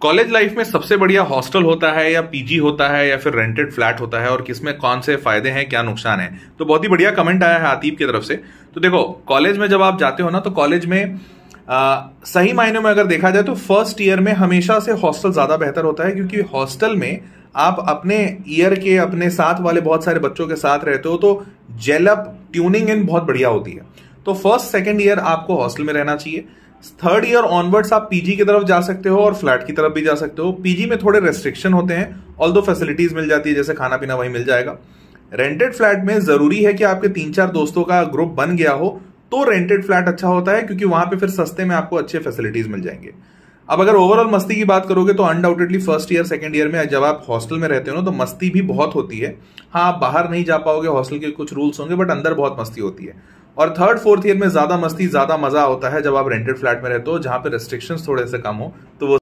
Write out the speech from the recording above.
college life में सबसे बढ़िया हॉस्टल होता है या पीजी होता है या फिर रेंटेड फ्लैट होता है और किसमें कौन से फायदे हैं क्या नुकसान है तो बहुत ही बढ़िया कमेंट आया है आतीब की तरफ से तो देखो कॉलेज में जब आप जाते हो ना तो कॉलेज में आ, सही मायने में अगर देखा जाए तो फर्स्ट ईयर में हमेशा से हॉस्टल ज़्यादा बेहतर होता है क्योंकि हॉस्टल में आप अपने ईयर के अपने साथ वाले बहुत सारे बच्चों के साथ रहते हो तो जेलअप ट्यूनिंग इन बहुत बढ़िया होती है तो फर्स्ट सेकेंड ईयर आपको हॉस्टल में रहना चाहिए थर्ड ईयर ऑनवर्ड्स आप पीजी की तरफ जा सकते हो और फ्लैट की तरफ भी जा सकते हो पीजी में थोड़े रेस्ट्रिक्शन होते हैं ऑल दो फैसिलिटीज मिल जाती है जैसे खाना पीना वहीं मिल जाएगा रेंटेड फ्लैट में जरूरी है कि आपके तीन चार दोस्तों का ग्रुप बन गया हो तो रेंटेड फ्लैट अच्छा होता है क्योंकि वहां पे फिर सस्ते में आपको अच्छे फैसिलिटीज मिल जाएंगे अब अगर ओवरऑल मस्ती की बात करोगे तो undoubtedly first year second year में जब आप हॉस्टल में रहते हो ना तो मस्ती भी बहुत होती है हाँ आप बाहर नहीं जा पाओगे हॉस्टल के कुछ रूल्स होंगे बट अंदर बहुत मस्ती होती है और थर्ड फोर्थ ईयर में ज्यादा मस्ती ज्यादा मजा होता है जब आप रेंटेड फ्लैट में रहते हो जहां पे रेस्ट्रिक्शंस थोड़े से कम हो तो वो